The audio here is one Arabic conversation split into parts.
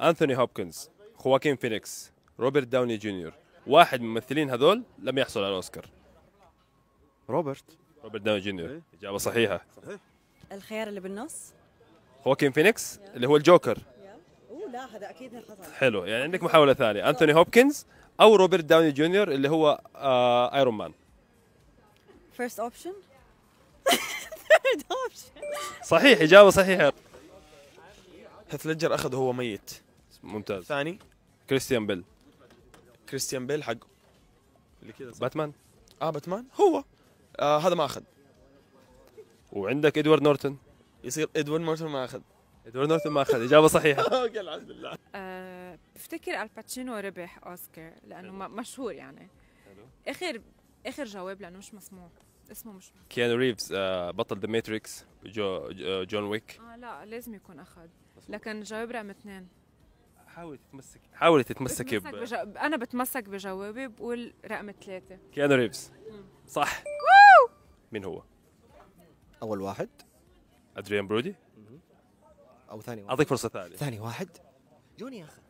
أنثوني هوبكنز خواكين فينيكس روبرت داوني جونيور واحد من الممثلين هذول لم يحصل على الأوسكار روبرت روبرت داوني جونيور إيه. إجابة صحيحة صحيح الخيار اللي بالنص خواكين فينيكس اللي هو الجوكر لا هذا اكيد خطأ حلو يعني عندك محاوله ثانيه أنثوني هوبكنز او روبرت داوني جونيور اللي هو آه ايرون مان فيرست اوبشن ثيرد اوبشن صحيح اجابه صحيحه هيث ليدجر اخذ هو ميت ممتاز ثاني كريستيان بيل كريستيان بيل حقه اللي كذا باتمان اه باتمان هو آه هذا ما اخذ وعندك ادوارد نورتن يصير ادوارد نورتن ما اخذ ادوارد نورتون ما اخذ اجابه صحيحه اوكي الحمد لله آه، بفتكر الباتشينو ربح اوسكار لانه مشهور يعني اخر اخر جواب لانه مش مسموع اسمه مش مسموع. كيانو ريفز آه بطل ذا ماتريكس جو آه، جون ويك اه لا لازم يكون اخذ لكن جواب رقم اثنين حاولي تتمسكي حاولي تتمسكي ب... بجو... انا بتمسك بجوابي بقول رقم ثلاثة كيانو ريفز صح ووو! مين هو؟ اول واحد ادريان برودي او ثاني واحد اعطيك فرصة ثانية ثاني واحد جوني اخذ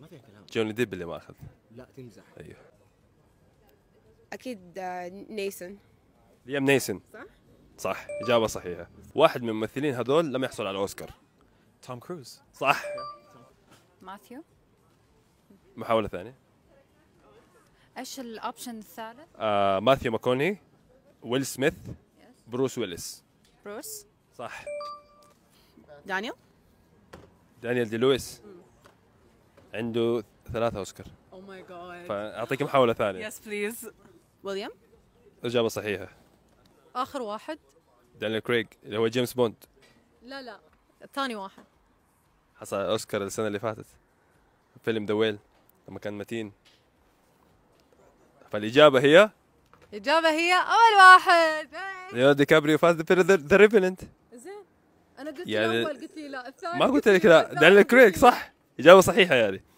ما فيها كلام جوني ديب اللي ما اخذ لا تمزح ايوه اكيد آه، نيسن ليام نيسن صح؟ صح إجابة صحيحة واحد من الممثلين هذول لم يحصل على أوسكار توم كروز صح ماثيو محاولة ثانية ايش الاوبشن الثالث؟ آه، ماثيو ماكوني ويل سميث بروس ويلس بروس صح دانيال دانيال دي لويس عنده ثلاثة اوسكار او ماي جاد فاعطيك محاولة ثانية يس بليز ويليام اجابة صحيحة اخر واحد دانيال كريج اللي هو جيمس بوند لا لا ثاني واحد حصل اوسكار السنه اللي فاتت فيلم ذا لما كان متين فالاجابه هي الإجابة هي أول واحد ليوناردو دي كابريو فاز ذا ريفننت زين أنا قلت يعني الأول قلت لي لا الثاني ما قلت لك لا دانيال كريك صح إجابة صحيحة يعني